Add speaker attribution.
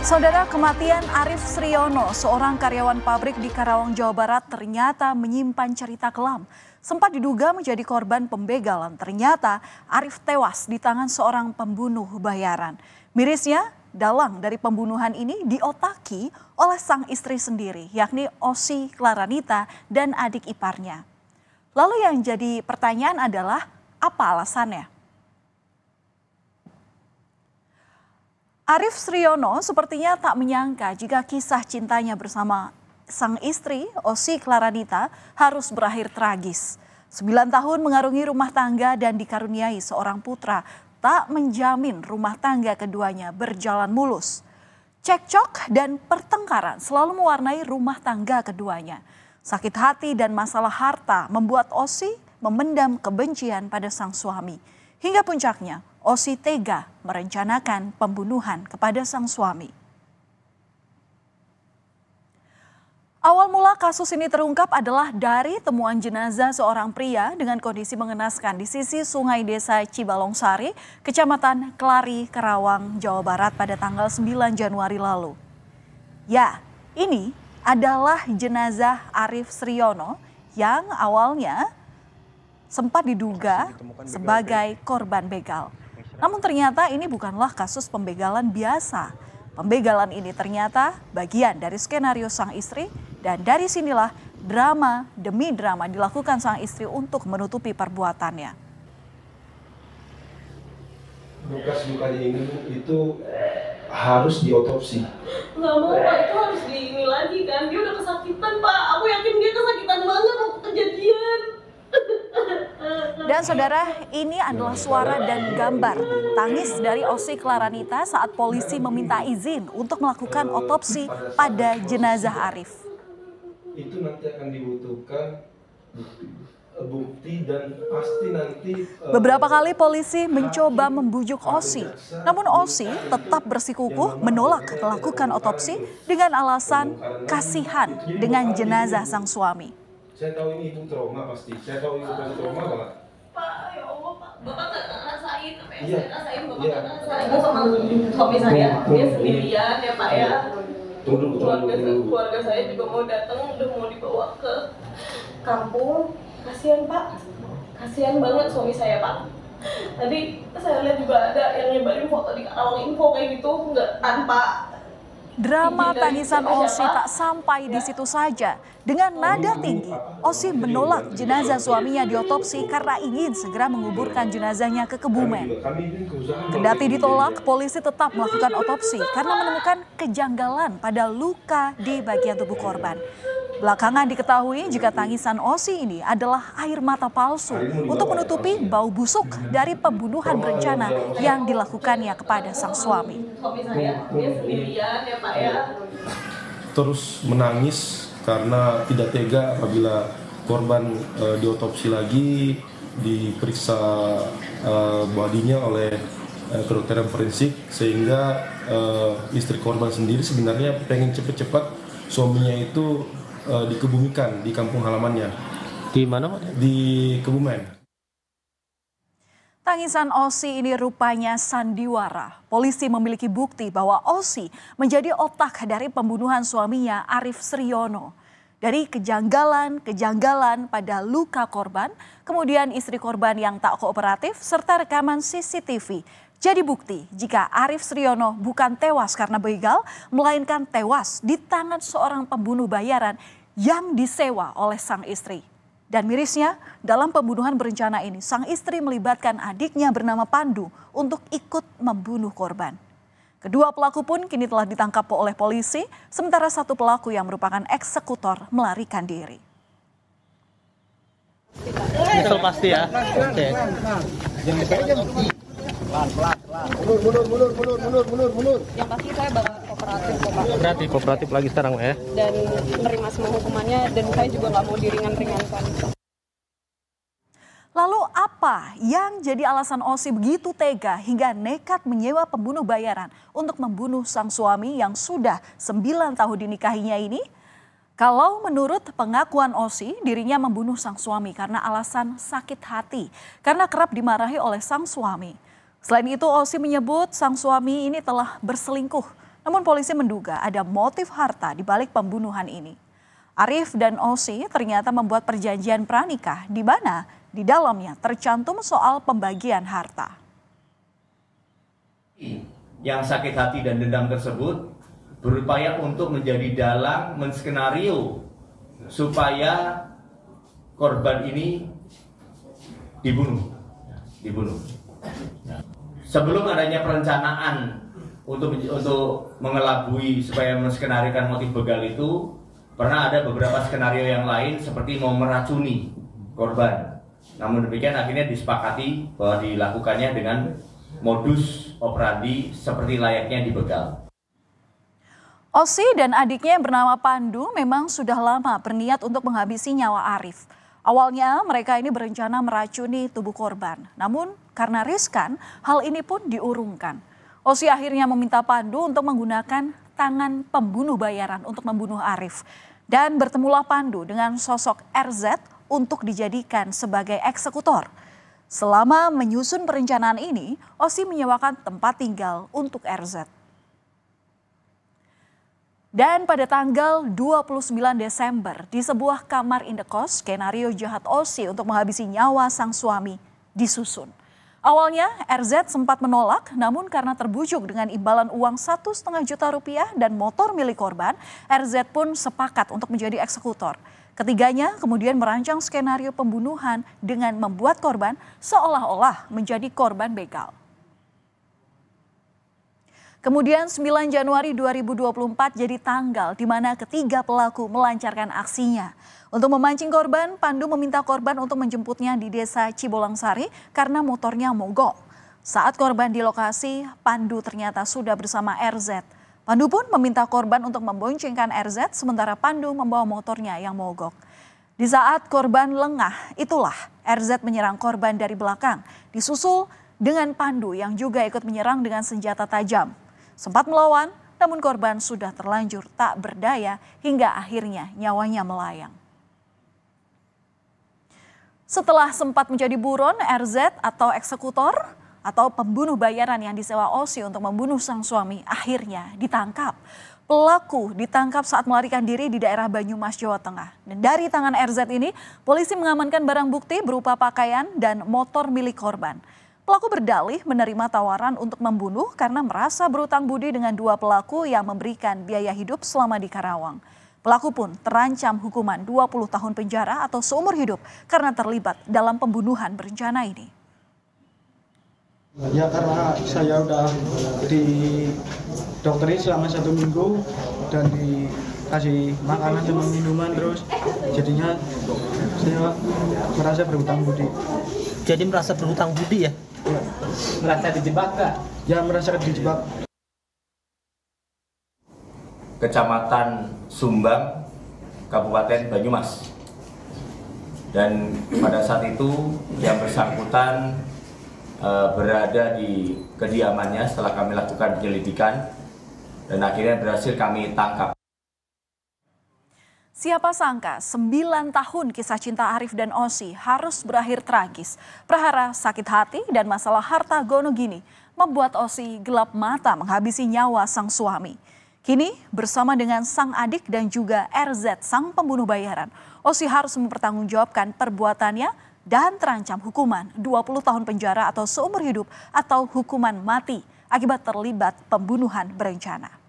Speaker 1: Saudara kematian Arif Sriyono, seorang karyawan pabrik di Karawang, Jawa Barat ternyata menyimpan cerita kelam. Sempat diduga menjadi korban pembegalan, ternyata Arif tewas di tangan seorang pembunuh bayaran. Mirisnya, dalang dari pembunuhan ini diotaki oleh sang istri sendiri, yakni Osi Claranita dan adik iparnya. Lalu yang jadi pertanyaan adalah apa alasannya? Arif Sriyono sepertinya tak menyangka jika kisah cintanya bersama sang istri, Osi Klaradita, harus berakhir tragis. Sembilan tahun mengarungi rumah tangga dan dikaruniai seorang putra tak menjamin rumah tangga keduanya berjalan mulus. Cekcok dan pertengkaran selalu mewarnai rumah tangga keduanya. Sakit hati dan masalah harta membuat Osi memendam kebencian pada sang suami. Hingga puncaknya, Osi tega merencanakan pembunuhan kepada sang suami. Awal mula kasus ini terungkap adalah dari temuan jenazah seorang pria dengan kondisi mengenaskan di sisi sungai desa Cibalongsari, kecamatan Kelari, Karawang, Jawa Barat pada tanggal 9 Januari lalu. Ya, ini adalah jenazah Arif Sryono yang awalnya sempat diduga sebagai korban begal. Namun ternyata ini bukanlah kasus pembegalan biasa. Pembegalan ini ternyata bagian dari skenario sang istri dan dari sinilah drama demi drama dilakukan sang istri untuk menutupi perbuatannya.
Speaker 2: Lukas mukanya ini itu harus diotopsi.
Speaker 1: Nggak mau pak, itu harus di ini lagi kan. Dia udah kesakitan pak. Aku yakin dia Dan saudara, ini adalah suara dan gambar tangis dari Osi Klaranita saat polisi meminta izin untuk melakukan otopsi pada jenazah Arif.
Speaker 2: Itu nanti akan dibutuhkan bukti dan pasti nanti
Speaker 1: eh, Beberapa kali polisi mencoba membujuk Osi, namun Osi tetap bersikukuh menolak melakukan otopsi dengan alasan kasihan dengan jenazah sang suami.
Speaker 2: Saya tahu ini ibu trauma pasti. Saya tahu ibu trauma banget. Pak, ya
Speaker 1: Bapak nggak ngerasain apa yang yeah. saya rasain, Bapak iya. nggak yeah. ngerasain. Gue sama suami saya, dia sendirian ya Pak ya.
Speaker 2: keluarga, keluarga saya juga mau datang, udah mau
Speaker 1: dibawa ke kampung. Kasihan Pak, kasihan banget suami saya Pak. Tadi saya lihat juga ada yang nyebarin foto di Karawang info kayak gitu, nggak tanpa Drama iya, iya, iya. tangisan oh, Osi ah. tak sampai di situ saja. Dengan nada tinggi, Osi menolak jenazah suaminya diotopsi karena ingin segera menguburkan jenazahnya ke Kebumen. Kendati ditolak, polisi tetap melakukan otopsi karena menemukan kejanggalan pada luka di bagian tubuh korban. Belakangan diketahui jika tangisan Osi ini adalah air mata palsu untuk menutupi bau busuk dari pembunuhan berencana yang dilakukannya kepada sang suami.
Speaker 2: Terus menangis karena tidak tega apabila korban e, diotopsi lagi, diperiksa e, badinya oleh e, kedokteran forensik sehingga e, istri korban sendiri sebenarnya pengen cepat-cepat suaminya itu uh, dikebumikan di kampung halamannya. Di mana Pak? Di Kebumen.
Speaker 1: Tangisan Osi ini rupanya sandiwara. Polisi memiliki bukti bahwa Osi menjadi otak dari pembunuhan suaminya Arif Sriyono. Dari kejanggalan-kejanggalan pada luka korban, kemudian istri korban yang tak kooperatif, serta rekaman CCTV jadi bukti jika Arif Sryono bukan tewas karena begal, melainkan tewas di tangan seorang pembunuh bayaran yang disewa oleh sang istri. Dan mirisnya, dalam pembunuhan berencana ini, sang istri melibatkan adiknya bernama Pandu untuk ikut membunuh korban. Kedua pelaku pun kini telah ditangkap oleh polisi, sementara satu pelaku yang merupakan eksekutor melarikan diri.
Speaker 2: Betul pasti ya. Oke.
Speaker 1: Okay. Mundur, mundur, mundur, mundur, mundur, mundur, Yang pasti saya bakal kooperatif
Speaker 2: Kooperatif, kooperatif lagi sekarang, ya.
Speaker 1: Dan menerima semua hukumannya dan saya juga nggak mau diringan-ringankan. Lalu apa yang jadi alasan Osi begitu tega hingga nekat menyewa pembunuh bayaran untuk membunuh sang suami yang sudah 9 tahun dinikahinya ini? Kalau menurut pengakuan Osi, dirinya membunuh sang suami karena alasan sakit hati, karena kerap dimarahi oleh sang suami. Selain itu, Osi menyebut sang suami ini telah berselingkuh. Namun polisi menduga ada motif harta di balik pembunuhan ini. Arif dan Osi ternyata membuat perjanjian pranikah di mana di dalamnya tercantum soal pembagian harta.
Speaker 2: Yang sakit hati dan dendam tersebut berupaya untuk menjadi dalang menskenario supaya korban ini dibunuh. Dibunuh sebelum adanya perencanaan untuk untuk mengelabui supaya menskenarikan motif begal itu pernah ada beberapa skenario yang lain seperti mau meracuni korban. Namun demikian akhirnya disepakati bahwa dilakukannya dengan modus operandi seperti layaknya di begal.
Speaker 1: Osi dan adiknya yang bernama Pandu memang sudah lama berniat untuk menghabisi nyawa Arif. Awalnya mereka ini berencana meracuni tubuh korban. Namun karena riskan, hal ini pun diurungkan. Osi akhirnya meminta Pandu untuk menggunakan tangan pembunuh bayaran untuk membunuh Arif. Dan bertemulah Pandu dengan sosok RZ untuk dijadikan sebagai eksekutor. Selama menyusun perencanaan ini, Osi menyewakan tempat tinggal untuk RZ. Dan pada tanggal 29 Desember, di sebuah kamar indekos, skenario jahat Osi untuk menghabisi nyawa sang suami disusun. Awalnya RZ sempat menolak, namun karena terbujuk dengan imbalan uang satu setengah juta rupiah dan motor milik korban, RZ pun sepakat untuk menjadi eksekutor. Ketiganya kemudian merancang skenario pembunuhan dengan membuat korban seolah-olah menjadi korban begal. Kemudian 9 Januari 2024 jadi tanggal di mana ketiga pelaku melancarkan aksinya. Untuk memancing korban, Pandu meminta korban untuk menjemputnya di desa Cibolangsari karena motornya mogok. Saat korban di lokasi, Pandu ternyata sudah bersama RZ. Pandu pun meminta korban untuk memboncengkan RZ sementara Pandu membawa motornya yang mogok. Di saat korban lengah, itulah RZ menyerang korban dari belakang, disusul dengan Pandu yang juga ikut menyerang dengan senjata tajam. Sempat melawan, namun korban sudah terlanjur tak berdaya hingga akhirnya nyawanya melayang. Setelah sempat menjadi buron, RZ atau eksekutor atau pembunuh bayaran yang disewa Osi untuk membunuh sang suami akhirnya ditangkap. Pelaku ditangkap saat melarikan diri di daerah Banyumas, Jawa Tengah. Dan dari tangan RZ ini, polisi mengamankan barang bukti berupa pakaian dan motor milik korban. Pelaku berdalih menerima tawaran untuk membunuh karena merasa berutang budi dengan dua pelaku yang memberikan biaya hidup selama di Karawang. Pelaku pun terancam hukuman 20 tahun penjara atau seumur hidup karena terlibat dalam pembunuhan berencana ini.
Speaker 2: Ya karena saya udah di dokterin selama satu minggu dan dikasih makanan sama minuman terus jadinya saya merasa berhutang budi jadi merasa berhutang budi ya merasa dijebak gak? ya merasa dijebak Kecamatan Sumbang Kabupaten Banyumas dan pada saat itu yang bersangkutan uh, berada di kediamannya setelah kami lakukan penyelidikan dan akhirnya berhasil kami tangkap
Speaker 1: Siapa sangka sembilan tahun kisah cinta Arif dan Osi harus berakhir tragis. Prahara sakit hati dan masalah harta gono gini membuat Osi gelap mata menghabisi nyawa sang suami. Kini bersama dengan sang adik dan juga RZ sang pembunuh bayaran, Osi harus mempertanggungjawabkan perbuatannya dan terancam hukuman 20 tahun penjara atau seumur hidup atau hukuman mati akibat terlibat pembunuhan berencana.